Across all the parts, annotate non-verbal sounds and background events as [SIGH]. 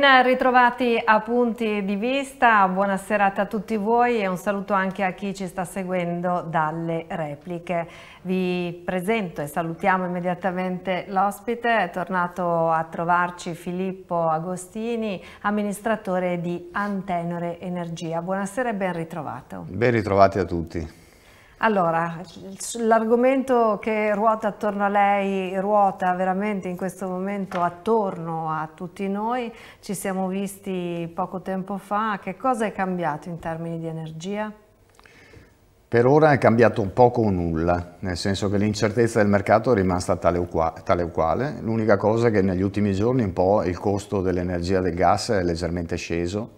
Ben ritrovati a Punti di Vista, buona serata a tutti voi e un saluto anche a chi ci sta seguendo dalle repliche. Vi presento e salutiamo immediatamente l'ospite, è tornato a trovarci Filippo Agostini, amministratore di Antenore Energia. Buonasera e ben ritrovato. Ben ritrovati a tutti. Allora, l'argomento che ruota attorno a lei, ruota veramente in questo momento attorno a tutti noi, ci siamo visti poco tempo fa, che cosa è cambiato in termini di energia? Per ora è cambiato poco o nulla, nel senso che l'incertezza del mercato è rimasta tale, tale quale, l'unica cosa è che negli ultimi giorni un po' il costo dell'energia del gas è leggermente sceso,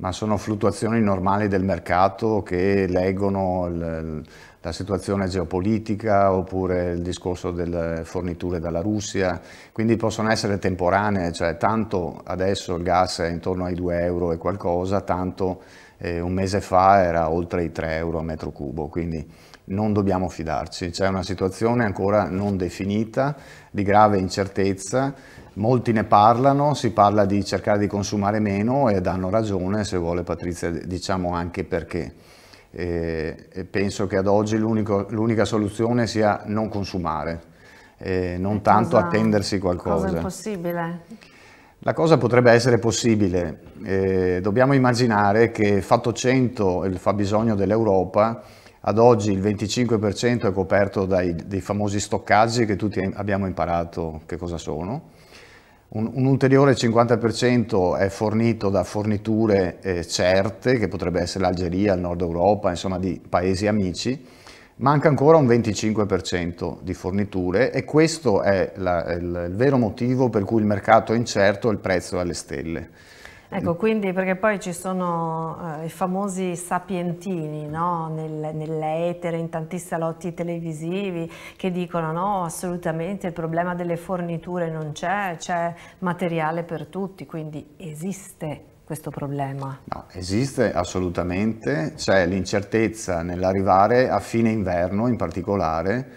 ma sono fluttuazioni normali del mercato che leggono il, la situazione geopolitica oppure il discorso delle forniture dalla Russia, quindi possono essere temporanee, cioè tanto adesso il gas è intorno ai 2 euro e qualcosa, tanto eh, un mese fa era oltre i 3 euro a metro cubo, quindi non dobbiamo fidarci, c'è una situazione ancora non definita, di grave incertezza, Molti ne parlano, si parla di cercare di consumare meno e danno ragione, se vuole Patrizia, diciamo anche perché. Eh, e penso che ad oggi l'unica soluzione sia non consumare, eh, non è tanto cosa, attendersi qualcosa. Cosa è possibile? La cosa potrebbe essere possibile. Eh, dobbiamo immaginare che fatto 100 il fabbisogno dell'Europa, ad oggi il 25% è coperto dai famosi stoccaggi che tutti abbiamo imparato che cosa sono un, un ulteriore 50% è fornito da forniture eh, certe, che potrebbe essere l'Algeria, il Nord Europa, insomma di paesi amici, manca ancora un 25% di forniture e questo è la, il, il vero motivo per cui il mercato è incerto e il prezzo è alle stelle. Ecco, quindi perché poi ci sono eh, i famosi sapientini no? Nel, nell'etere, in tanti salotti televisivi che dicono no, assolutamente il problema delle forniture non c'è, c'è materiale per tutti, quindi esiste questo problema? No, esiste assolutamente, c'è l'incertezza nell'arrivare a fine inverno in particolare,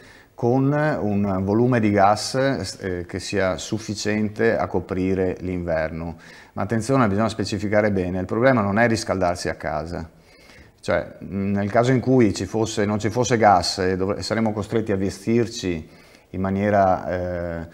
con un volume di gas eh, che sia sufficiente a coprire l'inverno. Ma attenzione, bisogna specificare bene, il problema non è riscaldarsi a casa. Cioè, nel caso in cui ci fosse, non ci fosse gas e saremmo costretti a vestirci in maniera eh,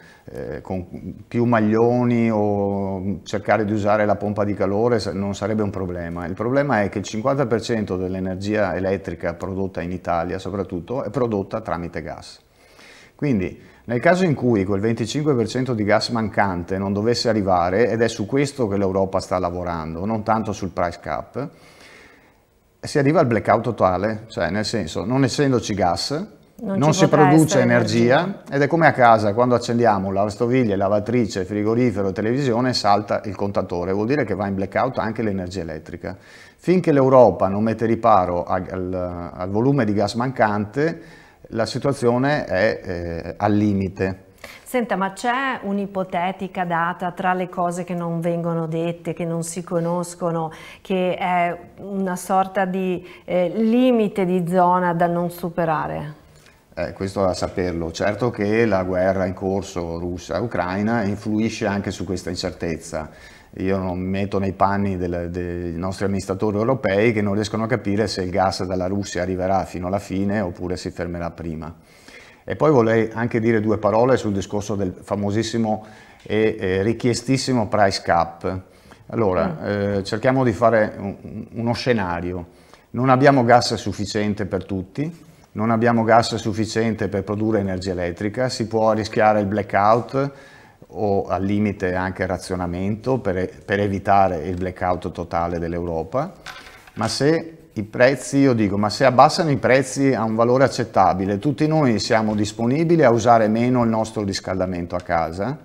eh, con più maglioni o cercare di usare la pompa di calore non sarebbe un problema. Il problema è che il 50% dell'energia elettrica prodotta in Italia soprattutto è prodotta tramite gas. Quindi nel caso in cui quel 25% di gas mancante non dovesse arrivare, ed è su questo che l'Europa sta lavorando, non tanto sul price cap, si arriva al blackout totale, cioè nel senso non essendoci gas non, non si produce energia, energia, ed è come a casa quando accendiamo la lavastoviglie, lavatrice, frigorifero, televisione salta il contatore, vuol dire che va in blackout anche l'energia elettrica. Finché l'Europa non mette riparo al, al volume di gas mancante la situazione è eh, al limite. Senta, ma c'è un'ipotetica data tra le cose che non vengono dette, che non si conoscono, che è una sorta di eh, limite di zona da non superare? Eh, questo da saperlo. Certo che la guerra in corso russa-ucraina influisce anche su questa incertezza io non metto nei panni del, dei nostri amministratori europei che non riescono a capire se il gas dalla Russia arriverà fino alla fine oppure si fermerà prima. E poi vorrei anche dire due parole sul discorso del famosissimo e richiestissimo price cap. Allora, mm. eh, cerchiamo di fare un, uno scenario. Non abbiamo gas sufficiente per tutti, non abbiamo gas sufficiente per produrre energia elettrica, si può rischiare il blackout, o al limite anche razionamento per, per evitare il blackout totale dell'Europa, ma se i prezzi, io dico, ma se abbassano i prezzi a un valore accettabile, tutti noi siamo disponibili a usare meno il nostro riscaldamento a casa,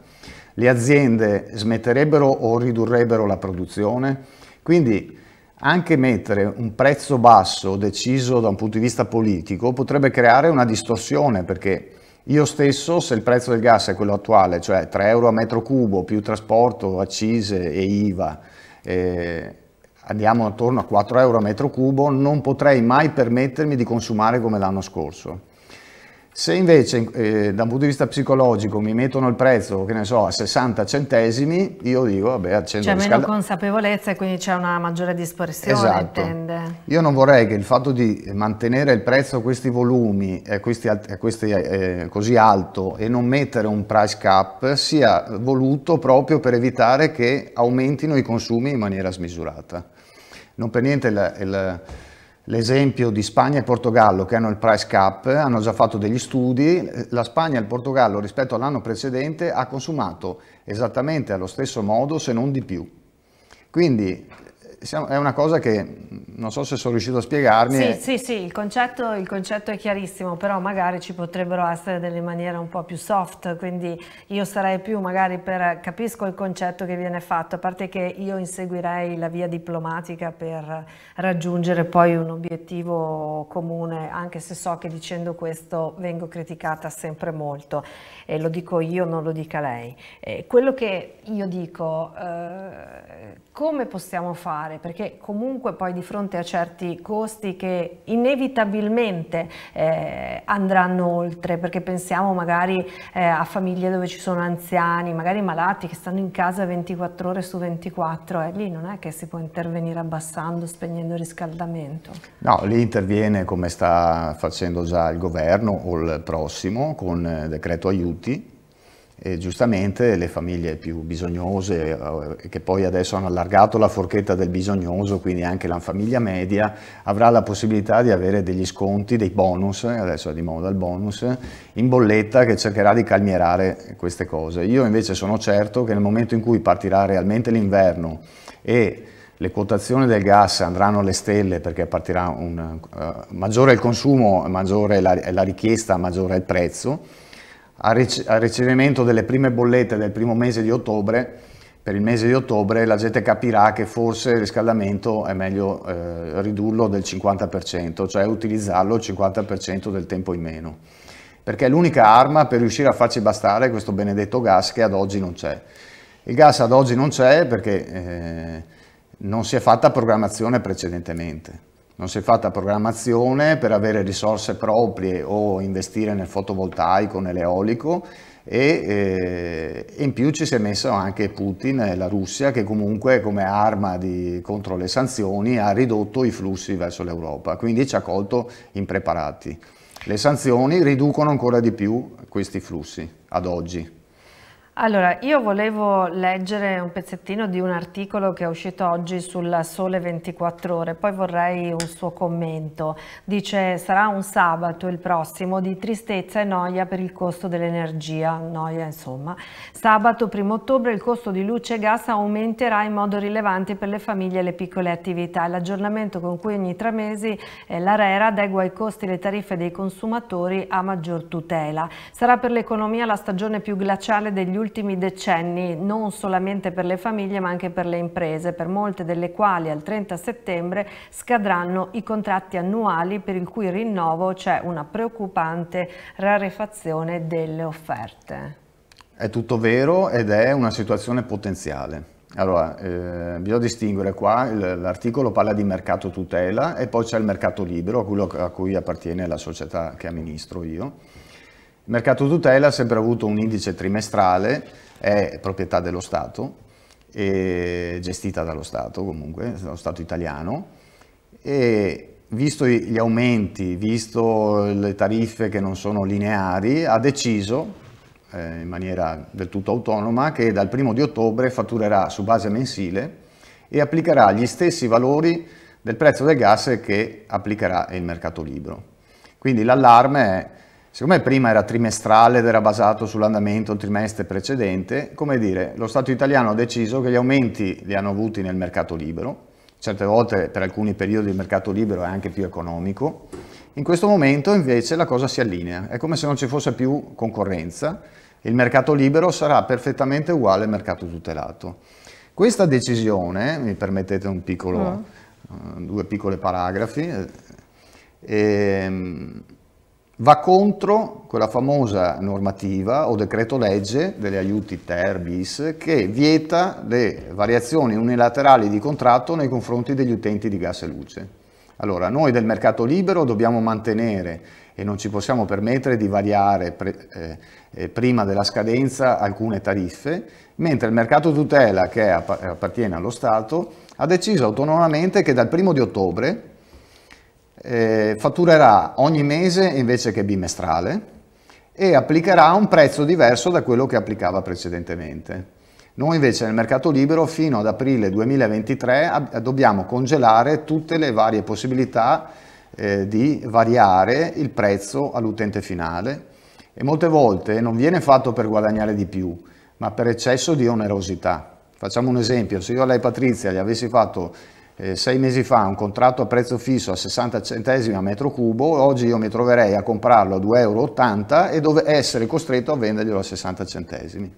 le aziende smetterebbero o ridurrebbero la produzione, quindi anche mettere un prezzo basso deciso da un punto di vista politico potrebbe creare una distorsione perché io stesso, se il prezzo del gas è quello attuale, cioè 3 euro a metro cubo più trasporto, accise e IVA, eh, andiamo attorno a 4 euro a metro cubo, non potrei mai permettermi di consumare come l'anno scorso. Se invece eh, da un punto di vista psicologico mi mettono il prezzo, che ne so, a 60 centesimi, io dico, vabbè, accendo C'è meno consapevolezza e quindi c'è una maggiore dispersione. Esatto. Tende. Io non vorrei che il fatto di mantenere il prezzo a questi volumi, a questi, a questi, eh, eh, così alto, e non mettere un price cap sia voluto proprio per evitare che aumentino i consumi in maniera smisurata. Non per niente il, il l'esempio di Spagna e Portogallo che hanno il price cap, hanno già fatto degli studi, la Spagna e il Portogallo rispetto all'anno precedente ha consumato esattamente allo stesso modo se non di più. Quindi è una cosa che non so se sono riuscito a spiegarmi. Sì, e... Eh. sì, sì, il concetto, il concetto, è chiarissimo, però magari ci potrebbero essere delle maniere un po' più soft, quindi io sarei più magari per capisco il concetto che viene fatto, a parte che io inseguirei la via diplomatica per raggiungere poi un obiettivo comune, anche se so che dicendo questo vengo criticata sempre molto e lo dico io, non lo dica lei. Eh, quello che io dico... Eh, come possiamo fare? Perché comunque poi di fronte a certi costi che inevitabilmente eh, andranno oltre, perché pensiamo magari eh, a famiglie dove ci sono anziani, magari malati che stanno in casa 24 ore su 24 eh, lì non è che si può intervenire abbassando, spegnendo il riscaldamento. No, lì interviene come sta facendo già il governo o il prossimo con eh, decreto aiuti e giustamente le famiglie più bisognose, eh, che poi adesso hanno allargato la forchetta del bisognoso, quindi anche la famiglia media, avrà la possibilità di avere degli sconti, dei bonus, adesso è di moda il bonus, in bolletta che cercherà di calmierare queste cose. Io invece sono certo che nel momento in cui partirà realmente l'inverno e le quotazioni del gas andranno alle stelle perché partirà un, uh, maggiore il consumo, maggiore la, la richiesta, maggiore il prezzo, al ricevimento delle prime bollette del primo mese di ottobre, per il mese di ottobre la gente capirà che forse il riscaldamento è meglio eh, ridurlo del 50%, cioè utilizzarlo il 50% del tempo in meno, perché è l'unica arma per riuscire a farci bastare questo benedetto gas che ad oggi non c'è. Il gas ad oggi non c'è perché eh, non si è fatta programmazione precedentemente non si è fatta programmazione per avere risorse proprie o investire nel fotovoltaico, nell'eolico e, eh, in più ci si è messo anche Putin e la Russia che comunque come arma di, contro le sanzioni ha ridotto i flussi verso l'Europa, quindi ci ha colto impreparati. Le sanzioni riducono ancora di più questi flussi ad oggi. Allora, io volevo leggere un pezzettino di un articolo che è uscito oggi sul Sole 24 Ore, poi vorrei un suo commento. Dice, sarà un sabato il prossimo di tristezza e noia per il costo dell'energia, noia insomma. Sabato 1 ottobre il costo di luce e gas aumenterà in modo rilevante per le famiglie e le piccole attività. L'aggiornamento con cui ogni tre mesi eh, l'ARERA adegua i costi e le tariffe dei consumatori a maggior tutela. Sarà per l'economia la stagione più glaciale degli ultimi ultimi decenni non solamente per le famiglie ma anche per le imprese, per molte delle quali al 30 settembre scadranno i contratti annuali per il cui rinnovo c'è una preoccupante rarefazione delle offerte. È tutto vero ed è una situazione potenziale. Allora, eh, bisogna distinguere qua, l'articolo parla di mercato tutela e poi c'è il mercato libero, a a cui appartiene la società che amministro io. Il mercato tutela ha sempre avuto un indice trimestrale, è proprietà dello Stato, gestita dallo Stato comunque, dallo Stato italiano, e visto gli aumenti, visto le tariffe che non sono lineari, ha deciso eh, in maniera del tutto autonoma che dal primo di ottobre fatturerà su base mensile e applicherà gli stessi valori del prezzo del gas che applicherà il mercato libero. Quindi l'allarme è Siccome prima era trimestrale ed era basato sull'andamento del trimestre precedente, come dire, lo Stato italiano ha deciso che gli aumenti li hanno avuti nel mercato libero, certe volte per alcuni periodi il mercato libero è anche più economico, in questo momento invece la cosa si allinea, è come se non ci fosse più concorrenza, il mercato libero sarà perfettamente uguale al mercato tutelato. Questa decisione, mi permettete un piccolo, mm. uh, due piccole paragrafi, eh, ehm, va contro quella famosa normativa o decreto legge degli aiuti ter bis che vieta le variazioni unilaterali di contratto nei confronti degli utenti di gas e luce. Allora, noi del mercato libero dobbiamo mantenere e non ci possiamo permettere di variare pre, eh, eh prima della scadenza alcune tariffe, mentre il mercato tutela che appartiene allo Stato ha deciso autonomamente che dal primo di ottobre eh, fatturerà ogni mese invece che bimestrale e applicherà un prezzo diverso da quello che applicava precedentemente. Noi invece nel mercato libero fino ad aprile 2023 dobbiamo congelare tutte le varie possibilità eh, di variare il prezzo all'utente finale e molte volte non viene fatto per guadagnare di più, ma per eccesso di onerosità. Facciamo un esempio, se io a lei Patrizia gli avessi fatto eh, sei mesi fa un contratto a prezzo fisso a 60 centesimi a metro cubo, oggi io mi troverei a comprarlo a 2,80 euro e dove essere costretto a venderglielo a 60 centesimi.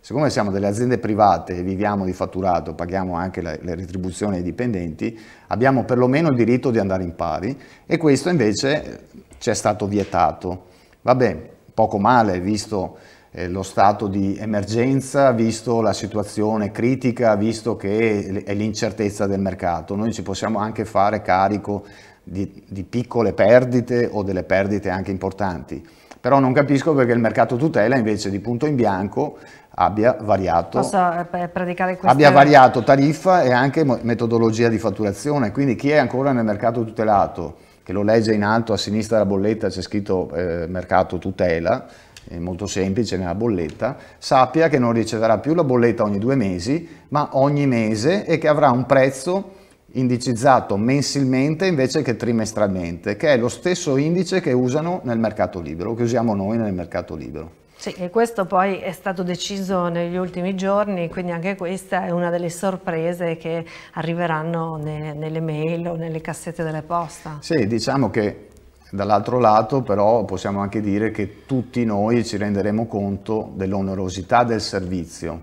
Siccome siamo delle aziende private e viviamo di fatturato, paghiamo anche le, le, retribuzioni ai dipendenti, abbiamo perlomeno il diritto di andare in pari e questo invece ci è stato vietato. Vabbè, poco male visto eh, lo stato di emergenza, visto la situazione critica, visto che è l'incertezza del mercato. Noi ci possiamo anche fare carico di, di, piccole perdite o delle perdite anche importanti. Però non capisco perché il mercato tutela invece di punto in bianco abbia variato, eh, queste... abbia variato tariffa e anche metodologia di fatturazione. Quindi chi è ancora nel mercato tutelato, che lo legge in alto a sinistra della bolletta c'è scritto eh, mercato tutela, è molto semplice nella bolletta, sappia che non riceverà più la bolletta ogni due mesi, ma ogni mese e che avrà un prezzo indicizzato mensilmente invece che trimestralmente, che è lo stesso indice che usano nel mercato libero, che usiamo noi nel mercato libero. Sì, e questo poi è stato deciso negli ultimi giorni, quindi anche questa è una delle sorprese che arriveranno ne, nelle mail o nelle cassette della posta. Sì, diciamo che Dall'altro lato però possiamo anche dire che tutti noi ci renderemo conto dell'onerosità del servizio,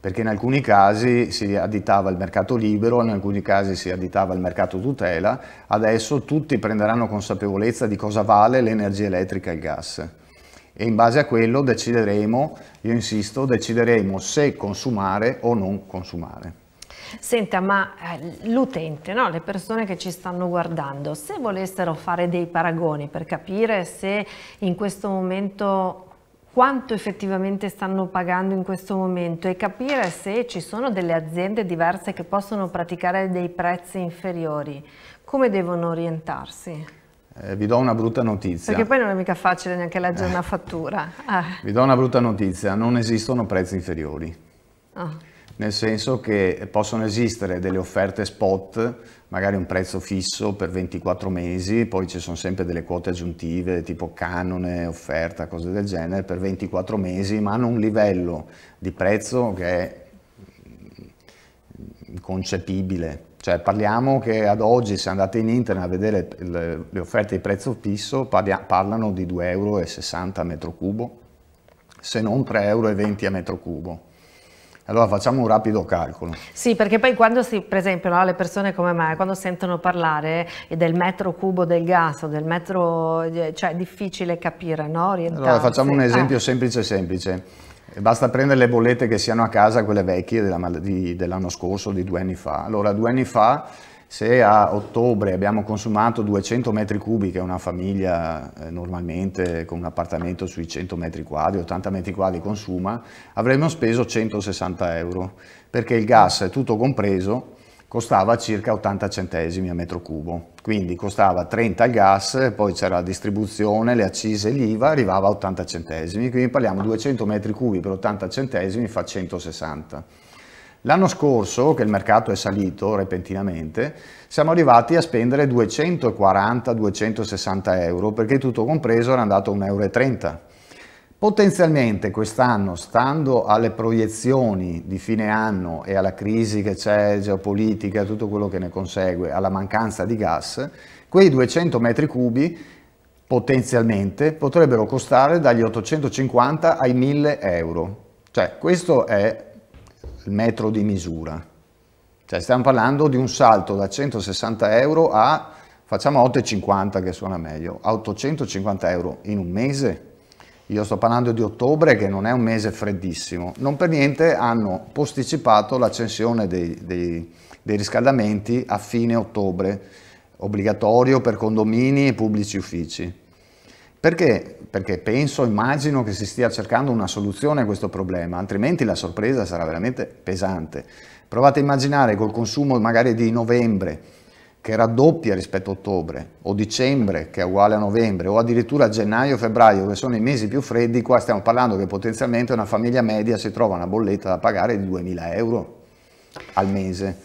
perché in alcuni casi si additava il mercato libero, in alcuni casi si additava il mercato tutela, adesso tutti prenderanno consapevolezza di cosa vale l'energia elettrica e il gas e in base a quello decideremo, io insisto, decideremo se consumare o non consumare. Senta, ma eh, l'utente, no? le persone che ci stanno guardando, se volessero fare dei paragoni per capire se in questo momento quanto effettivamente stanno pagando in questo momento e capire se ci sono delle aziende diverse che possono praticare dei prezzi inferiori, come devono orientarsi? Eh, vi do una brutta notizia. Perché poi non è mica facile neanche leggere eh. una fattura. Ah. Vi do una brutta notizia, non esistono prezzi inferiori. Oh nel senso che possono esistere delle offerte spot, magari un prezzo fisso per 24 mesi, poi ci sono sempre delle quote aggiuntive tipo canone, offerta, cose del genere, per 24 mesi, ma hanno un livello di prezzo che è inconcepibile. Cioè parliamo che ad oggi, se andate in internet a vedere le offerte di prezzo fisso, parlano di 2,60 euro a metro cubo, se non 3,20 euro a metro cubo allora facciamo un rapido calcolo. Sì, perché poi quando si, per esempio, no, le persone come me, quando sentono parlare del metro cubo del gas o del metro, eh, cioè è difficile capire, no? Orientarsi. Allora facciamo un ah. esempio ah. semplice semplice. Basta prendere le bollette che siano a casa, quelle vecchie dell'anno scorso, di due anni fa. Allora, due anni fa se a ottobre abbiamo consumato 200 metri cubi, che una famiglia eh, normalmente con un appartamento sui 100 metri quadri, 80 metri quadri consuma, avremmo speso 160 euro, perché il gas tutto compreso costava circa 80 centesimi a metro cubo, quindi costava 30 il gas, poi c'era la distribuzione, le accise l'IVA, arrivava a 80 centesimi, quindi parliamo di 200 metri cubi per 80 centesimi fa 160 L'anno scorso, che il mercato è salito repentinamente, siamo arrivati a spendere 240-260 euro, perché tutto compreso era andato a 1,30 euro. Potenzialmente quest'anno, stando alle proiezioni di fine anno e alla crisi che c'è geopolitica e tutto quello che ne consegue, alla mancanza di gas, quei 200 metri cubi potenzialmente potrebbero costare dagli 850 ai 1000 euro. Cioè, questo è il metro di misura. Cioè stiamo parlando di un salto da 160 euro a, facciamo 8,50 che suona meglio, a 850 euro in un mese. Io sto parlando di ottobre che non è un mese freddissimo. Non per niente hanno posticipato l'accensione dei, dei, dei riscaldamenti a fine ottobre, obbligatorio per condomini e pubblici uffici. Perché perché penso, immagino che si stia cercando una soluzione a questo problema, altrimenti la sorpresa sarà veramente pesante. Provate a immaginare col consumo magari di novembre che raddoppia rispetto a ottobre, o dicembre che è uguale a novembre, o addirittura gennaio, febbraio che sono i mesi più freddi, qua stiamo parlando che potenzialmente una famiglia media si trova una bolletta da pagare di 2.000 euro al mese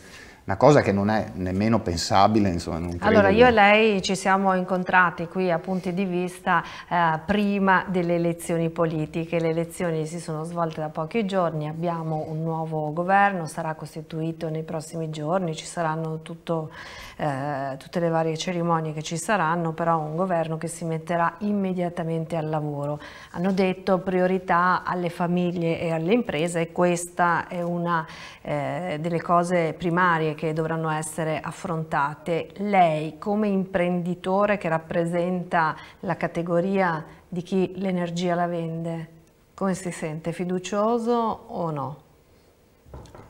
una cosa che non è nemmeno pensabile. Insomma, allora, io che... e lei ci siamo incontrati qui a punti di vista eh, prima delle elezioni politiche. Le elezioni si sono svolte da pochi giorni, abbiamo un nuovo governo, sarà costituito nei prossimi giorni, ci saranno tutto, eh, tutte le varie cerimonie che ci saranno, però un governo che si metterà immediatamente al lavoro. Hanno detto priorità alle famiglie e alle imprese e questa è una eh, delle cose primarie che dovranno essere affrontate. Lei come imprenditore che rappresenta la categoria di chi l'energia la vende, come si sente? Fiducioso o no?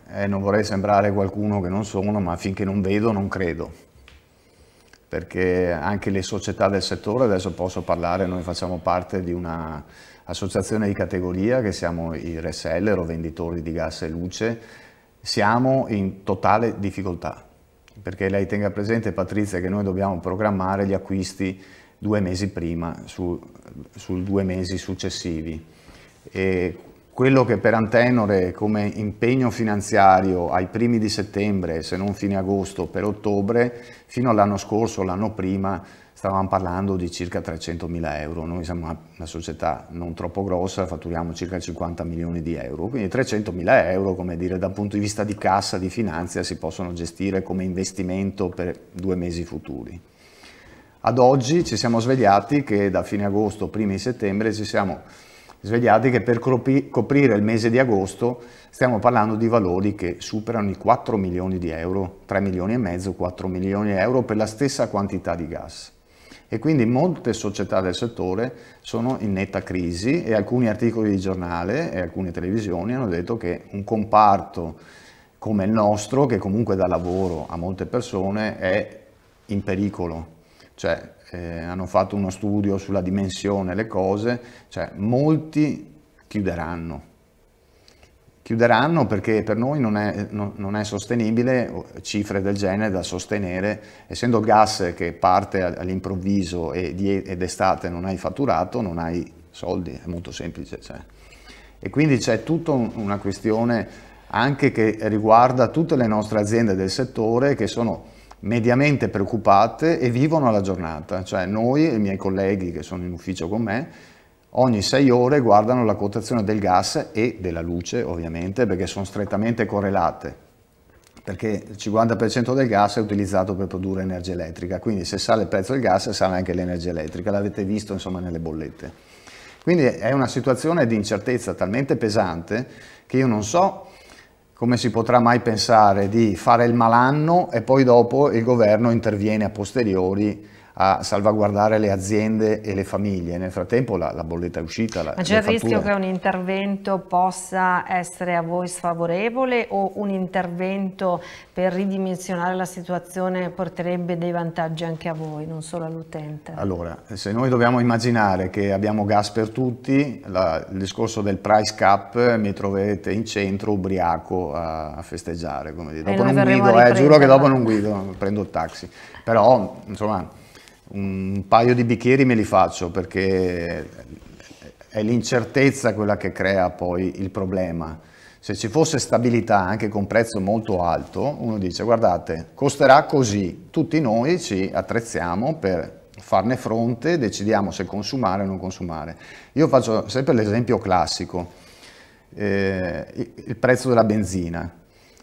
Eh, non vorrei sembrare qualcuno che non sono, ma finché non vedo non credo. Perché anche le società del settore, adesso posso parlare, noi facciamo parte di un'associazione di categoria che siamo i reseller o venditori di gas e luce siamo in totale difficoltà, perché lei tenga presente Patrizia che noi dobbiamo programmare gli acquisti due mesi prima, su, sul due mesi successivi. E quello che per Antenore come impegno finanziario ai primi di settembre, se non fine agosto, per ottobre, fino all'anno scorso, l'anno prima, stavamo parlando di circa 300 mila euro. Noi siamo una, una, società non troppo grossa, fatturiamo circa 50 milioni di euro, quindi 300 mila euro, come dire, dal punto di vista di cassa, di finanza, si possono gestire come investimento per due mesi futuri. Ad oggi ci siamo svegliati che da fine agosto, primi di settembre, ci siamo svegliati che per coprire il mese di agosto stiamo parlando di valori che superano i 4 milioni di euro, 3 milioni e mezzo, 4 milioni di euro per la stessa quantità di gas. E quindi molte società del settore sono in netta crisi e alcuni articoli di giornale e alcune televisioni hanno detto che un comparto come il nostro, che comunque dà lavoro a molte persone, è in pericolo. Cioè eh, hanno fatto uno studio sulla dimensione, le cose, cioè molti chiuderanno. Chiuderanno perché per noi non è, non è sostenibile oh, cifre del genere da sostenere, essendo gas che parte all'improvviso ed estate non hai fatturato, non hai soldi, è molto semplice. Cioè. E quindi c'è tutta una questione anche che riguarda tutte le nostre aziende del settore che sono mediamente preoccupate e vivono la giornata, cioè noi e i miei colleghi che sono in ufficio con me ogni sei ore guardano la quotazione del gas e della luce ovviamente perché sono strettamente correlate perché il 50% del gas è utilizzato per produrre energia elettrica, quindi se sale il prezzo del gas sale anche l'energia elettrica, l'avete visto insomma nelle bollette. Quindi è una situazione di incertezza talmente pesante che io non so come si potrà mai pensare di fare il malanno e poi dopo il governo interviene a posteriori a salvaguardare le aziende e le famiglie. Nel frattempo la, la bolletta è uscita. La, Ma c'è il rischio che un intervento possa essere a voi sfavorevole o un intervento per ridimensionare la situazione porterebbe dei vantaggi anche a voi, non solo all'utente? Allora, se noi dobbiamo immaginare che abbiamo gas per tutti, la, il discorso del price cap mi troverete in centro ubriaco a, a festeggiare. Come dire. Dopo non guido, eh, giuro che dopo non guido, prendo il taxi. Però, insomma un paio di bicchieri me li faccio perché è l'incertezza quella che crea poi il problema. Se ci fosse stabilità anche con prezzo molto alto, uno dice guardate, costerà così, tutti noi ci attrezziamo per farne fronte, decidiamo se consumare o non consumare. Io faccio sempre l'esempio classico, eh, il prezzo della benzina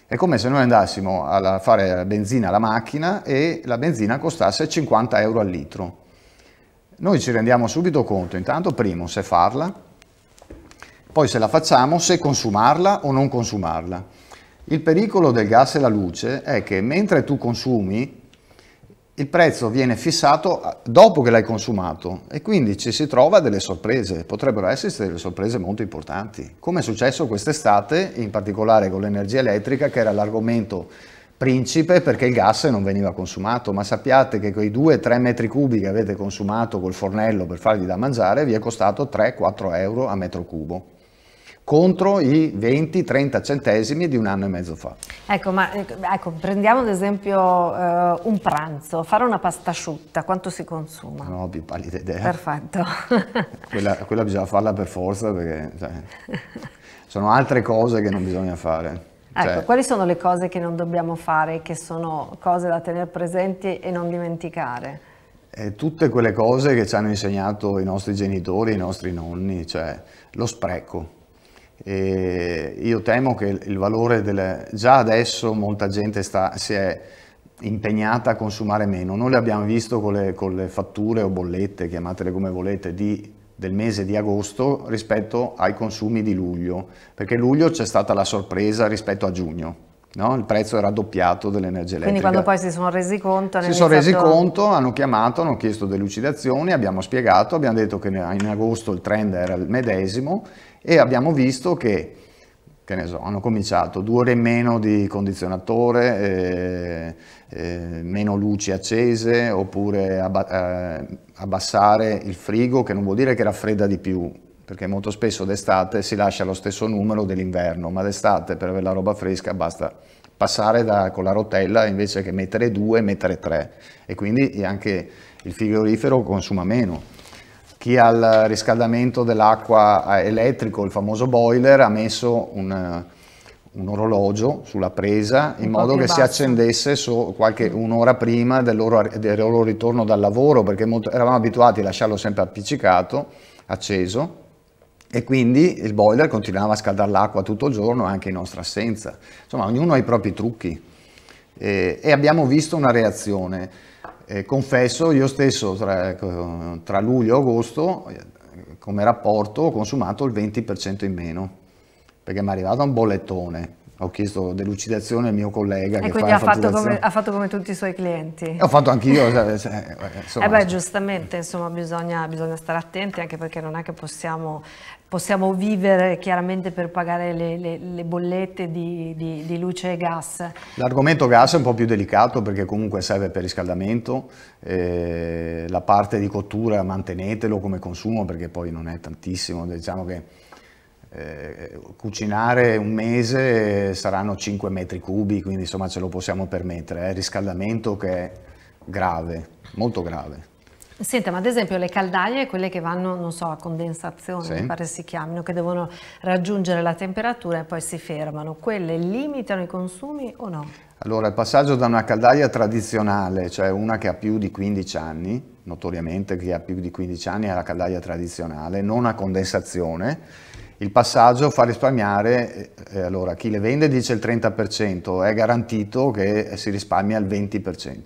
è come se noi andassimo a fare benzina alla macchina e la benzina costasse 50 euro al litro. Noi ci rendiamo subito conto, intanto, primo, se farla, poi se la facciamo, se consumarla o non consumarla. Il pericolo del gas e la luce è che mentre tu consumi, il prezzo viene fissato dopo che l'hai consumato e quindi ci si trova delle sorprese, potrebbero esserci delle sorprese molto importanti, come è successo quest'estate, in particolare con l'energia elettrica che era l'argomento principe perché il gas non veniva consumato, ma sappiate che quei 2-3 metri cubi che avete consumato col fornello per fargli da mangiare vi è costato 3-4 euro a metro cubo contro i 20-30 centesimi di un anno e mezzo fa. Ecco, ma ecco, prendiamo ad esempio eh, un pranzo, fare una pasta asciutta, quanto si consuma? No, più pallida idea. Perfetto. [LAUGHS] quella, quella, bisogna farla per forza perché cioè, sono altre cose che non bisogna fare. Ecco, cioè, quali sono le cose che non dobbiamo fare, che sono cose da tenere presenti e non dimenticare? Eh, tutte quelle cose che ci hanno insegnato i nostri genitori, i nostri nonni, cioè lo spreco e io temo che il valore del... già adesso molta gente sta, si è impegnata a consumare meno. Noi l'abbiamo visto con le, con le, fatture o bollette, chiamatele come volete, di, del mese di agosto rispetto ai consumi di luglio, perché luglio c'è stata la sorpresa rispetto a giugno. No? Il prezzo era doppiato dell'energia elettrica. Quindi quando poi si sono resi conto... Si sono resi conto, hanno chiamato, hanno chiesto delucidazioni, abbiamo spiegato, abbiamo detto che in agosto il trend era il medesimo e abbiamo visto che, che ne so, hanno cominciato due ore in meno di condizionatore, eh, eh, meno luci accese, oppure abba eh, abbassare il frigo, che non vuol dire che raffredda di più, perché molto spesso d'estate si lascia lo stesso numero dell'inverno, ma d'estate per avere la roba fresca basta passare da, con la rotella invece che mettere due, mettere tre e quindi anche il frigorifero consuma meno chi ha il riscaldamento dell'acqua eh, elettrico, il famoso boiler, ha messo un, eh, un orologio sulla presa in un modo che basso. si accendesse so, qualche, un'ora prima del loro, del loro, ritorno dal lavoro, perché molto, eravamo abituati a lasciarlo sempre appiccicato, acceso, e quindi il boiler continuava a scaldare l'acqua tutto il giorno anche in nostra assenza. Insomma, ognuno ha i propri trucchi e, e abbiamo visto una reazione eh, confesso io stesso tra, ecco, tra luglio e agosto come rapporto ho consumato il 20% in meno perché mi è arrivato un bollettone ho chiesto delucidazione al mio collega. E quindi fa ha, fatto come, ha fatto, come, tutti i suoi clienti. ho fatto anche io. [LAUGHS] Eh, eh, eh beh, giustamente, insomma, bisogna, bisogna, stare attenti anche perché non è che possiamo, possiamo vivere chiaramente per pagare le, le, le bollette di, di, di, luce e gas. L'argomento gas è un po' più delicato perché comunque serve per riscaldamento, eh, la parte di cottura mantenetelo come consumo perché poi non è tantissimo, diciamo che eh, cucinare un mese saranno 5 metri cubi, quindi insomma ce lo possiamo permettere, è eh? il riscaldamento che è grave, molto grave. Senta, ma ad esempio le caldaie, quelle che vanno, non so, a condensazione, sì. mi pare si chiamino, che devono raggiungere la temperatura e poi si fermano, quelle limitano i consumi o no? Allora, il passaggio da una caldaia tradizionale, cioè una che ha più di 15 anni, notoriamente chi ha più di 15 anni è la caldaia tradizionale, non a condensazione, il passaggio fa risparmiare, eh, eh, allora chi le vende dice il 30%, è garantito che si risparmia il 20%.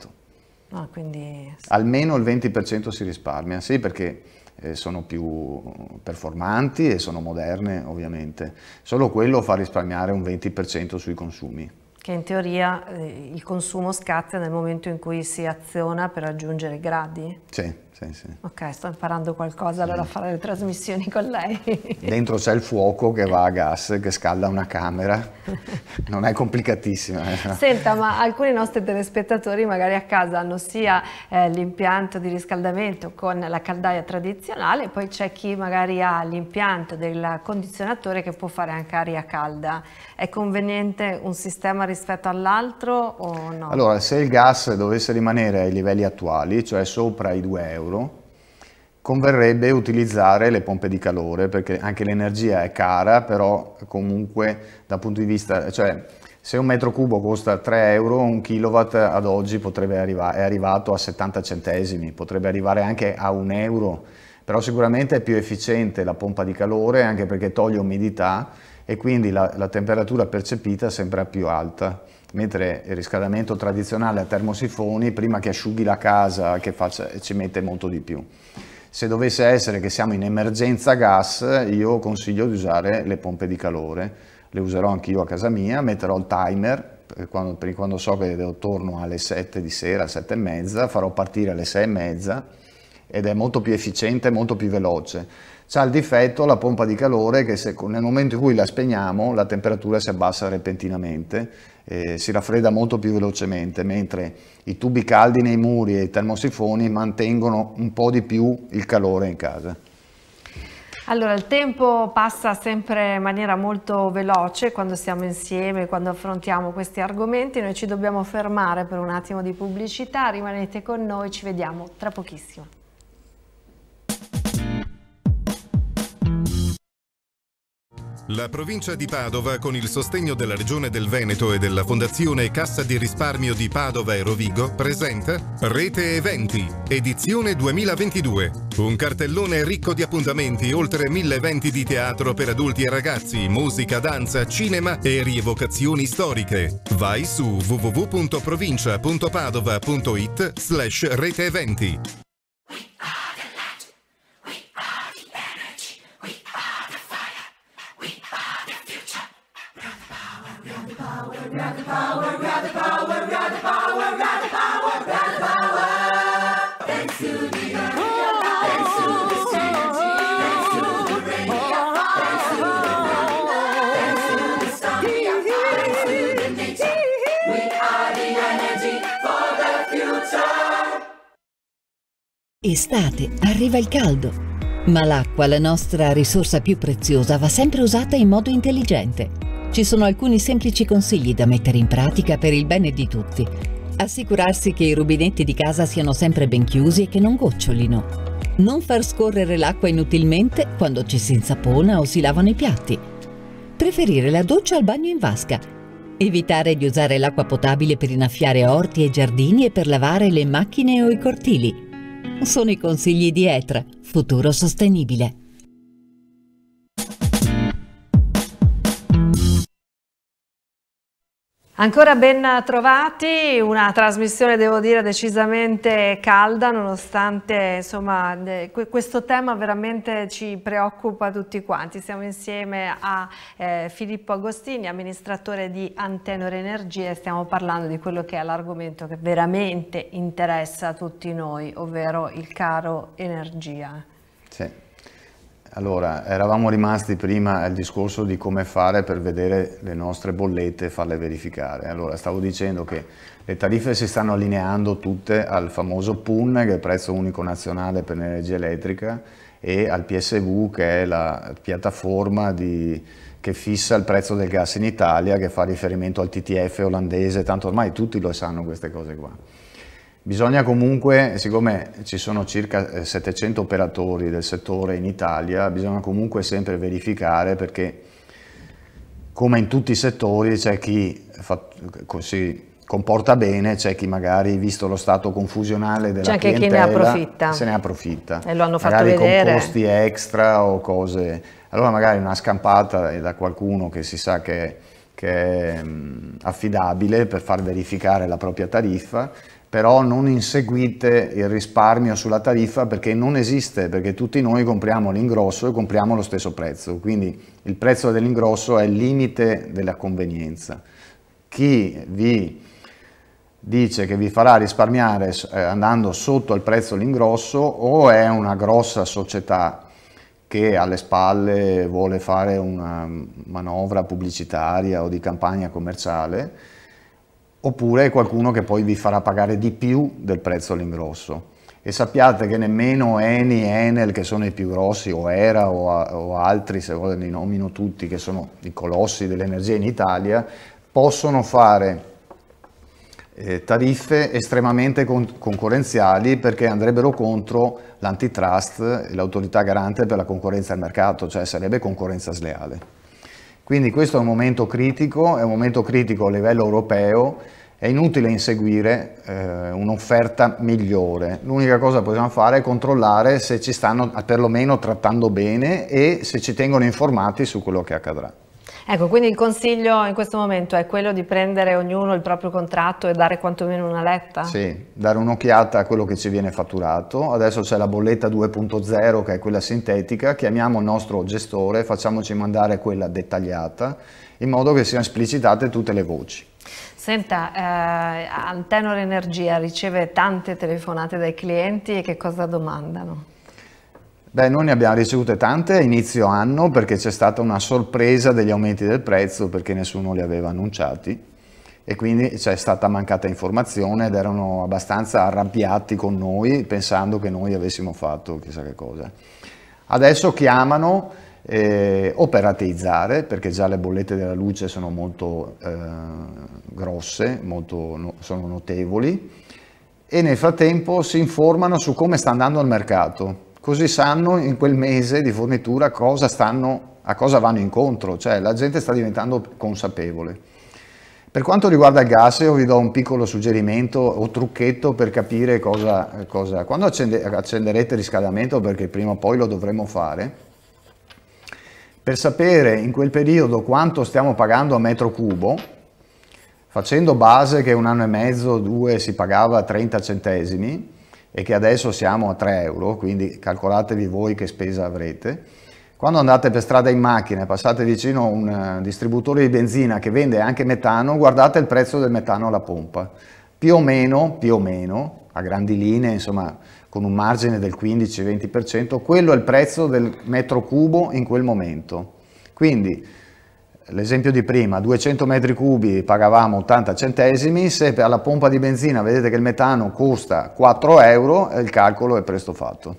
Ah, quindi... Almeno il 20% si risparmia, sì perché eh, sono più performanti e sono moderne ovviamente, solo quello fa risparmiare un 20% sui consumi. Che in teoria eh, il consumo scatta nel momento in cui si aziona per raggiungere gradi? Sì. Sì, sì. Ok, sto imparando qualcosa allora a mm. fare le trasmissioni con lei. Dentro c'è il fuoco che va a gas, che scalda una camera, [LAUGHS] non è complicatissima. Eh. Senta, ma alcuni nostri telespettatori magari a casa hanno sia eh, l'impianto di riscaldamento con la caldaia tradizionale, poi c'è chi magari ha l'impianto del condizionatore che può fare anche aria calda. È conveniente un sistema rispetto all'altro o no? Allora, se il gas dovesse rimanere ai livelli attuali, cioè sopra i 2 euro, euro, converrebbe utilizzare le pompe di calore perché anche l'energia è cara, però comunque dal punto di vista, cioè se un metro cubo costa 3 euro, un kilowatt ad oggi potrebbe arrivare, è arrivato a 70 centesimi, potrebbe arrivare anche a un euro, però sicuramente è più efficiente la pompa di calore anche perché toglie umidità e quindi la, la temperatura percepita è sempre più alta mentre il riscaldamento tradizionale a termosifoni, prima che asciughi la casa, che faccia, ci mette molto di più. Se dovesse essere che siamo in emergenza gas, io consiglio di usare le pompe di calore, le userò anch'io a casa mia, metterò il timer, quando, quando so che devo torno alle 7 di sera, 7 e mezza, farò partire alle 6 e mezza ed è molto più efficiente, molto più veloce. C'ha il difetto la pompa di calore che se, nel momento in cui la spegniamo la temperatura si abbassa repentinamente eh, si raffredda molto più velocemente, mentre i tubi caldi nei muri e i termosifoni mantengono un po' di più il calore in casa. Allora, il tempo passa sempre in maniera molto veloce quando siamo insieme, quando affrontiamo questi argomenti. Noi ci dobbiamo fermare per un attimo di pubblicità, rimanete con noi, ci vediamo tra pochissimo. La provincia di Padova, con il sostegno della Regione del Veneto e della Fondazione Cassa di risparmio di Padova e Rovigo, presenta Rete Eventi, edizione 2022. Un cartellone ricco di appuntamenti, oltre mille eventi di teatro per adulti e ragazzi, musica, danza, cinema e rievocazioni storiche. Vai su www.provincia.padova.it slash rete eventi. Grab power, grab power, grab power, grab power, grab power. Thanks to the area, thanks to the synergy, thanks to the radio, thanks to the marina, thanks to the thanks to the nature. We are the energy for the future. Estate, arriva il caldo. Ma l'acqua, la nostra risorsa più preziosa, va sempre usata in modo intelligente. Ci sono alcuni semplici consigli da mettere in pratica per il bene di tutti. Assicurarsi che i rubinetti di casa siano sempre ben chiusi e che non gocciolino. Non far scorrere l'acqua inutilmente quando ci si insapona o si lavano i piatti. Preferire la doccia al bagno in vasca. Evitare di usare l'acqua potabile per innaffiare orti e giardini e per lavare le macchine o i cortili. Sono i consigli di ETRA, futuro sostenibile. Ancora ben trovati, una trasmissione devo dire decisamente calda nonostante insomma, questo tema veramente ci preoccupa tutti quanti. Siamo insieme a eh, Filippo Agostini, amministratore di Antenor Energia e stiamo parlando di quello che è l'argomento che veramente interessa a tutti noi, ovvero il caro energia. Sì. Allora, eravamo rimasti prima al discorso di come fare per vedere le nostre bollette e farle verificare. Allora, stavo dicendo che le tariffe si stanno allineando tutte al famoso PUN, che è il prezzo unico nazionale per l'energia elettrica, e al PSV, che è la piattaforma di, che fissa il prezzo del gas in Italia, che fa riferimento al TTF olandese, tanto ormai tutti lo sanno queste cose qua. Bisogna comunque, siccome ci sono circa 700 eh, operatori del settore in Italia, bisogna comunque sempre verificare perché come in tutti i settori c'è chi fa, così, comporta bene, c'è chi magari, visto lo stato confusionale della c'è clientela, chi ne approfitta. se ne approfitta. E lo hanno fatto magari vedere. con costi extra o cose. Allora magari una scampata è da qualcuno che si sa che, che è mm, affidabile per far verificare la propria tariffa però non inseguite il risparmio sulla tariffa perché non esiste, perché tutti noi compriamo l'ingrosso e compriamo lo stesso prezzo, quindi il prezzo dell'ingrosso è il limite della convenienza. Chi vi dice che vi farà risparmiare eh, andando sotto il prezzo dell'ingrosso o è una grossa società che alle spalle vuole fare una manovra pubblicitaria o di campagna commerciale, oppure qualcuno che poi vi farà pagare di più del prezzo all'ingrosso. E sappiate che nemmeno Eni, e Enel, che sono i più grossi, o Era o, o altri, se volete li nomino tutti, che sono i colossi dell'energia in Italia, possono fare eh, tariffe estremamente concorrenziali perché andrebbero contro l'antitrust, l'autorità garante per la concorrenza al mercato, cioè sarebbe concorrenza sleale. Quindi questo è un momento critico, è un momento critico a livello europeo, è inutile inseguire eh, un'offerta migliore. L'unica cosa che possiamo fare è controllare se ci stanno perlomeno trattando bene e se ci tengono informati su quello che accadrà. Ecco, quindi il consiglio in questo momento è quello di prendere ognuno il proprio contratto e dare quantomeno una letta? Sì, dare un'occhiata a quello che ci viene fatturato. Adesso c'è la bolletta 2.0 che è quella sintetica, chiamiamo il nostro gestore, facciamoci mandare quella dettagliata in modo che siano esplicitate tutte le voci. Senta, eh, Antenor Energia riceve tante telefonate dai clienti e che cosa domandano? Beh, noi ne abbiamo ricevute tante a inizio anno perché c'è stata una sorpresa degli aumenti del prezzo perché nessuno li aveva annunciati e quindi c'è stata mancata informazione ed erano abbastanza arrabbiati con noi pensando che noi avessimo fatto chissà che cosa. Adesso chiamano eh, operatizzare perché già le bollette della luce sono molto eh, grosse, molto no, sono notevoli e nel frattempo si informano su come sta andando il mercato così sanno in quel mese di fornitura cosa stanno, a cosa vanno incontro, cioè la gente sta diventando consapevole. Per quanto riguarda il gas, io vi do un piccolo suggerimento o trucchetto per capire cosa... cosa. Quando accende, accenderete il riscaldamento, perché prima o poi lo dovremo fare, per sapere in quel periodo quanto stiamo pagando a metro cubo, facendo base che un anno e mezzo, o due, si pagava 30 centesimi, e che adesso siamo a 3 euro, quindi calcolatevi voi che spesa avrete. Quando andate per strada in macchina e passate vicino a un eh, distributore di benzina che vende anche metano, guardate il prezzo del metano alla pompa. Più o meno, più o meno, a grandi linee, insomma, con un margine del 15-20%, quello è il prezzo del metro cubo in quel momento. Quindi l'esempio di prima, 200 metri cubi pagavamo 80 centesimi, se alla pompa di benzina vedete che il metano costa 4 euro, eh, il calcolo è presto fatto.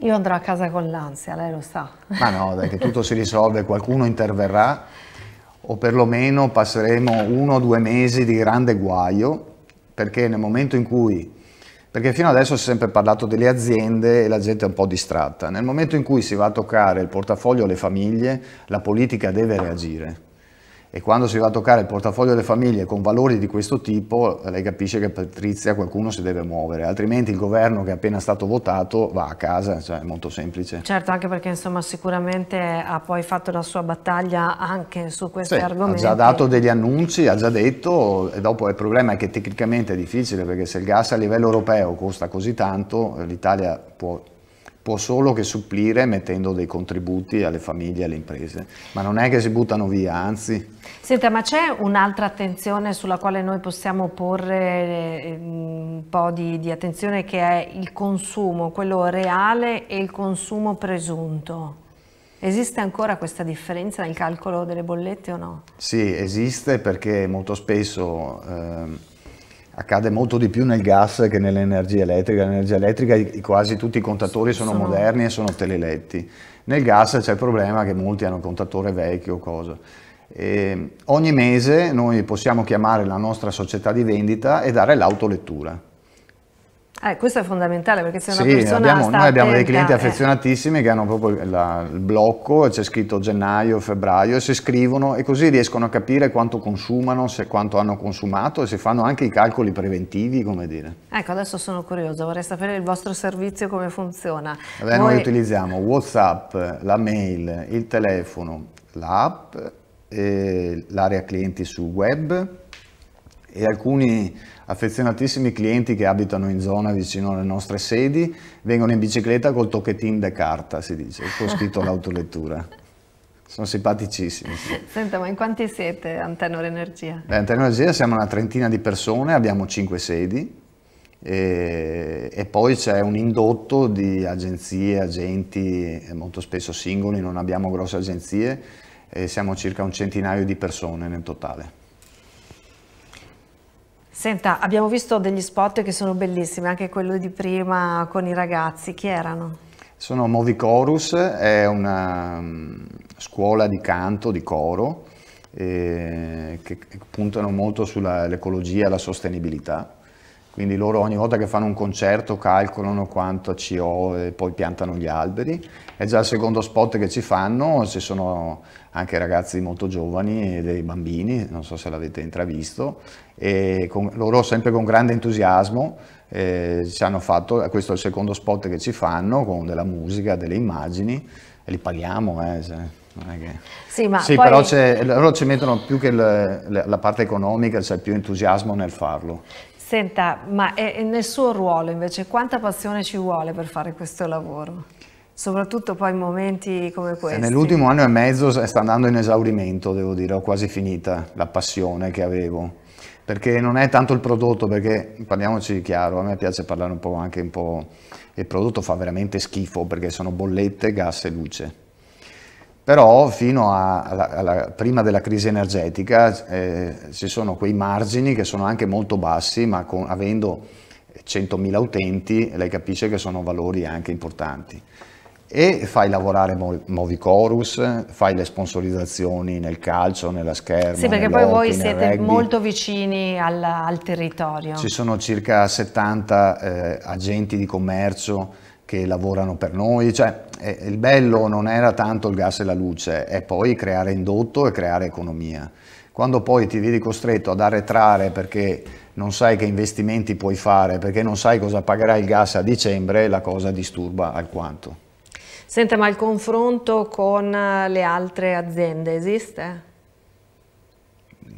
Io andrò a casa con l'ansia, lei lo sa. Ma no, dai, che tutto si risolve, qualcuno interverrà o perlomeno passeremo uno o due mesi di grande guaio, perché nel momento in cui perché fino adesso si è sempre parlato delle aziende e la gente è un po' distratta. Nel momento in cui si va a toccare il portafoglio alle famiglie, la politica deve reagire e quando si va a toccare il portafoglio delle famiglie con valori di questo tipo, lei capisce che Patrizia qualcuno si deve muovere, altrimenti il governo che è appena stato votato va a casa, cioè è molto semplice. Certo, anche perché insomma sicuramente ha poi fatto la sua battaglia anche su questi sì, argomenti. Ha già dato degli annunci, ha già detto, e dopo il problema è che tecnicamente è difficile perché se il gas a livello europeo costa così tanto, l'Italia può può solo che supplire mettendo dei contributi alle famiglie e alle imprese, ma non è che si buttano via, anzi. Senta, ma c'è un'altra attenzione sulla quale noi possiamo porre eh, un po' di, di attenzione che è il consumo, quello reale e il consumo presunto? Esiste ancora questa differenza nel calcolo delle bollette o no? Sì, esiste perché molto spesso eh, accade molto di più nel gas che nell'energia elettrica. Nell'energia elettrica quasi tutti i contatori sono, sono... moderni e sono teleletti. Nel gas c'è il problema che molti hanno un contatore vecchio o cosa. E ogni mese noi possiamo chiamare la nostra società di vendita e dare l'autolettura. Eh, questo è fondamentale perché se una sì, persona abbiamo, sta noi abbiamo attenta, dei clienti eh. affezionatissimi eh. che hanno proprio la, il blocco, c'è scritto gennaio, febbraio, e si scrivono e così riescono a capire quanto consumano, se quanto hanno consumato e si fanno anche i calcoli preventivi, come dire. Ecco, adesso sono curiosa, vorrei sapere il vostro servizio come funziona. Beh, Voi... Noi utilizziamo Whatsapp, la mail, il telefono, l'app, l'area clienti sul web e alcuni affezionatissimi clienti che abitano in zona vicino alle nostre sedi vengono in bicicletta col tocchettino de carta, si dice, con scritto l'autolettura. [LAUGHS] Sono simpaticissimi. Sì. Senta, ma in quanti siete Antenor Energia? Beh, Antenor Energia siamo una trentina di persone, abbiamo cinque sedi e, e poi c'è un indotto di agenzie, agenti, eh, molto spesso singoli, non abbiamo grosse agenzie e siamo circa un centinaio di persone nel totale. Senta, abbiamo visto degli spot che sono bellissimi, anche quello di prima con i ragazzi, chi erano? Sono Movi Chorus, è una mm, scuola di canto, di coro, eh, che puntano molto sull'ecologia e la sostenibilità quindi loro ogni volta che fanno un concerto calcolano quanto CO e poi piantano gli alberi. È già il secondo spot che ci fanno, ci sono anche ragazzi molto giovani e dei bambini, non so se l'avete intravisto, e con, loro sempre con grande entusiasmo eh, ci hanno fatto, questo è il secondo spot che ci fanno con della musica, delle immagini e li paghiamo. Eh, Che... Sì, sì poi... però loro ci mettono più che le, le, la parte economica, c'è più entusiasmo nel farlo. Senta, ma è, nel suo ruolo invece quanta passione ci vuole per fare questo lavoro? Soprattutto poi in momenti come questi. Nell'ultimo anno e mezzo sta andando in esaurimento, devo dire, ho quasi finita la passione che avevo. Perché non è tanto il prodotto, perché parliamoci chiaro, a me piace parlare un po' anche un po'... Il prodotto fa veramente schifo perché sono bollette, gas e luce però fino a, alla, alla, prima della crisi energetica eh, ci sono quei margini che sono anche molto bassi, ma con, avendo 100.000 utenti lei capisce che sono valori anche importanti. E fai lavorare nuovi chorus, fai le sponsorizzazioni nel calcio, nella scherma. Sì, perché poi voi siete rugby. molto vicini al, al, territorio. Ci sono circa 70 eh, agenti di commercio che lavorano per noi, cioè eh, il bello non era tanto il gas e la luce, è poi creare indotto e creare economia. Quando poi ti vedi costretto ad arretrare perché non sai che investimenti puoi fare, perché non sai cosa pagherà il gas a dicembre, la cosa disturba alquanto. Senta, ma il confronto con eh, le altre aziende esiste?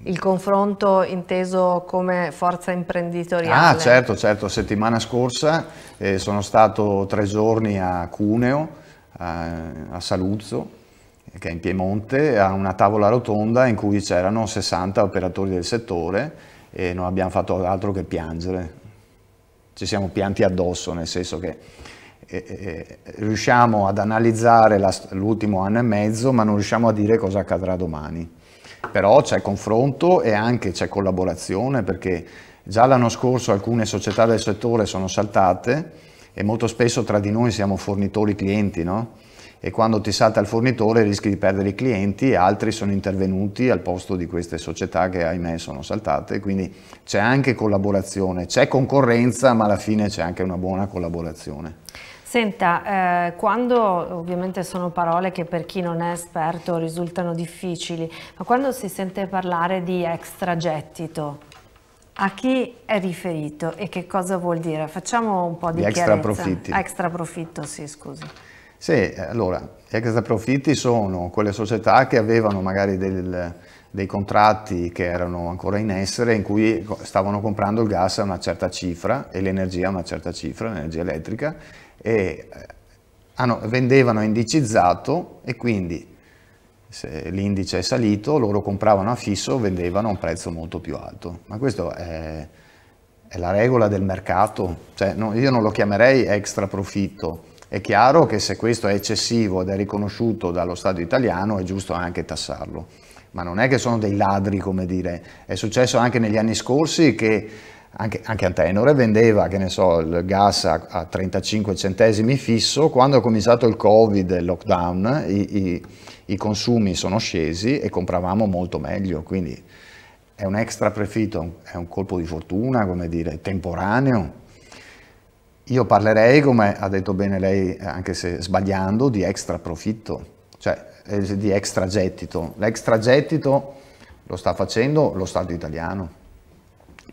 Il confronto inteso come forza imprenditoriale. Ah certo, certo, settimana scorsa eh, sono stato tre giorni a Cuneo, a, a Saluzzo, che è in Piemonte, a una tavola rotonda in cui c'erano 60 operatori del settore e non abbiamo fatto altro che piangere. Ci siamo pianti addosso, nel senso che eh, eh, eh riusciamo ad analizzare l'ultimo anno e mezzo, ma non riusciamo a dire cosa accadrà domani però c'è confronto e anche c'è collaborazione perché già l'anno scorso alcune società del settore sono saltate e molto spesso tra di noi siamo fornitori clienti, no? E quando ti salta il fornitore rischi di perdere i clienti e altri sono intervenuti al posto di queste società che ahimè sono saltate, quindi c'è anche collaborazione, c'è concorrenza ma alla fine c'è anche una buona collaborazione. Senta, eh, quando ovviamente sono parole che per chi non è esperto risultano difficili, ma quando si sente parlare di extragettito, a chi è riferito e che cosa vuol dire? Facciamo un po' di, di extra chiarezza. profitti. Extra profitto, sì, scusi. Sì, allora, gli extra profitti sono quelle società che avevano magari del, dei contratti che erano ancora in essere in cui stavano comprando il gas a una certa cifra e l'energia a una certa cifra, l'energia elettrica, e eh, hanno, vendevano indicizzato e quindi se l'indice è salito, loro compravano a fisso, vendevano a un prezzo molto più alto. Ma questa è, è, la regola del mercato, cioè, no, io non lo chiamerei extra profitto. È chiaro che se questo è eccessivo ed è riconosciuto dallo Stato italiano è giusto anche tassarlo, ma non è che sono dei ladri, come dire. È successo anche negli anni scorsi che anche, anche Antenore vendeva, che ne so, il gas a, a 35 centesimi fisso, quando è cominciato il Covid il lockdown i, i, i, consumi sono scesi e compravamo molto meglio, quindi è un extra profitto, è un colpo di fortuna, come dire, temporaneo. Io parlerei, come ha detto bene lei, anche se sbagliando, di extra profitto, cioè eh, di extra gettito. L'extra gettito lo sta facendo lo Stato italiano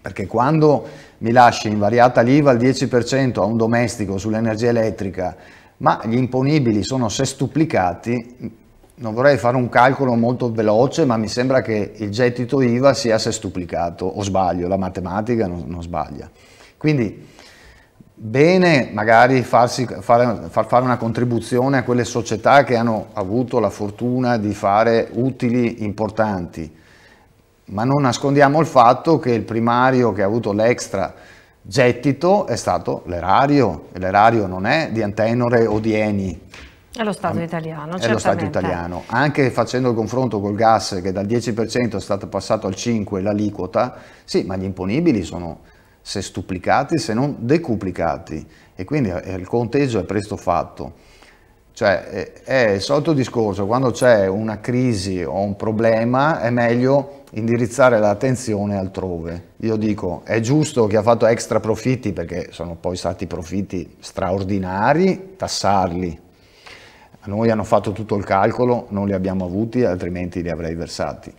perché quando mi lasci invariata l'IVA al 10% a un domestico sull'energia elettrica, ma gli imponibili sono sestuplicati, non vorrei fare un calcolo molto veloce, ma mi sembra che il gettito IVA sia sestuplicato, o sbaglio, la matematica non, non sbaglia. Quindi bene magari farsi, fare, far fare una contribuzione a quelle società che hanno avuto la fortuna di fare utili importanti, ma non nascondiamo il fatto che il primario che ha avuto l'extra gettito è stato l'erario, e l'erario non è di Antenore o di Eni. È lo Stato italiano, È lo Stato italiano. Anche facendo il confronto col gas che dal 10% è stato passato al 5% l'aliquota, sì, ma gli imponibili sono se stuplicati se non decuplicati e quindi il conteggio è presto fatto. Cioè è il solito discorso, quando c'è una crisi o un problema è meglio indirizzare l'attenzione altrove. Io dico, è giusto che ha fatto extra profitti perché sono poi stati profitti straordinari, tassarli. A noi hanno fatto tutto il calcolo, non li abbiamo avuti, altrimenti li avrei versati.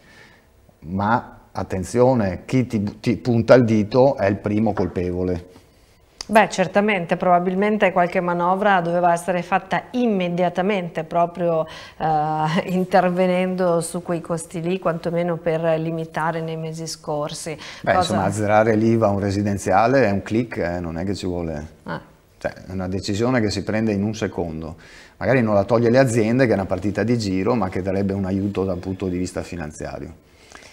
Ma attenzione, chi ti, ti punta il dito è il primo colpevole. Beh, certamente, probabilmente qualche manovra doveva essere fatta immediatamente, proprio eh, intervenendo su quei costi lì, quantomeno per limitare nei mesi scorsi. Beh, Cosa... insomma, azzerare l'IVA a un residenziale è un click, eh, non è che ci vuole... Ah. Cioè, è una decisione che si prende in un secondo. Magari non la toglie le aziende, che è una partita di giro, ma che darebbe un aiuto dal punto di vista finanziario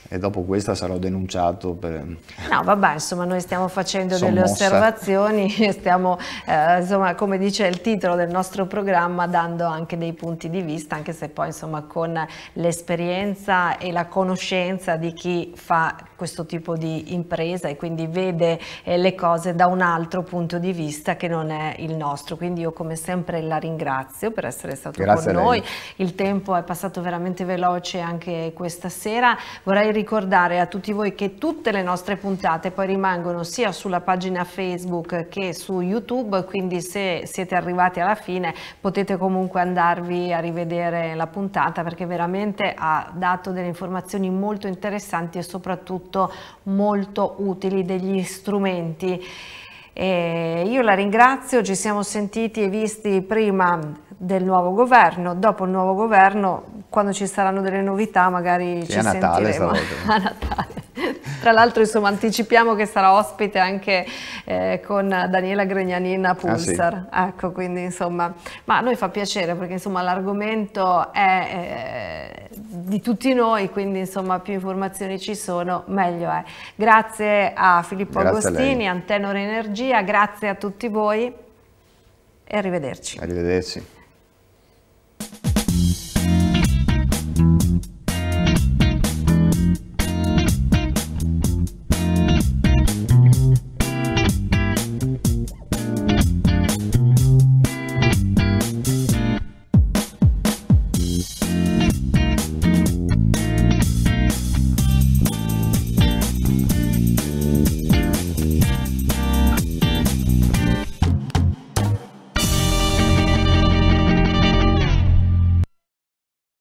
e dopo questa sarò denunciato per... No, vabbè, insomma, noi stiamo facendo sommossa. delle osservazioni e stiamo, eh, insomma, come dice il titolo del nostro programma, dando anche dei punti di vista, anche se poi, insomma, con l'esperienza e la conoscenza di chi fa questo tipo di impresa e quindi vede eh, le cose da un altro punto di vista che non è il nostro. Quindi io, come sempre, la ringrazio per essere stato Grazie con noi. Il tempo è passato veramente veloce anche questa sera. Vorrei ricordare a tutti voi che tutte le nostre puntate poi rimangono sia sulla pagina Facebook che su YouTube, quindi se siete arrivati alla fine potete comunque andarvi a rivedere la puntata perché veramente ha dato delle informazioni molto interessanti e soprattutto molto utili, degli strumenti. E io la ringrazio, ci siamo sentiti e visti prima del nuovo governo. Dopo il nuovo governo, quando ci saranno delle novità, magari sì, ci a Natale sentiremo. Stavolta. [LAUGHS] A Natale. Tra l'altro, insomma, anticipiamo che sarà ospite anche eh, con Daniela Gregnanina Pulsar. Ah, sì. Ecco, quindi insomma, ma a noi fa piacere perché insomma l'argomento è eh, di tutti noi, quindi insomma più informazioni ci sono, meglio è. Grazie a Filippo grazie Agostini, a Antenor Energia, grazie a tutti voi e arrivederci. Arrivederci.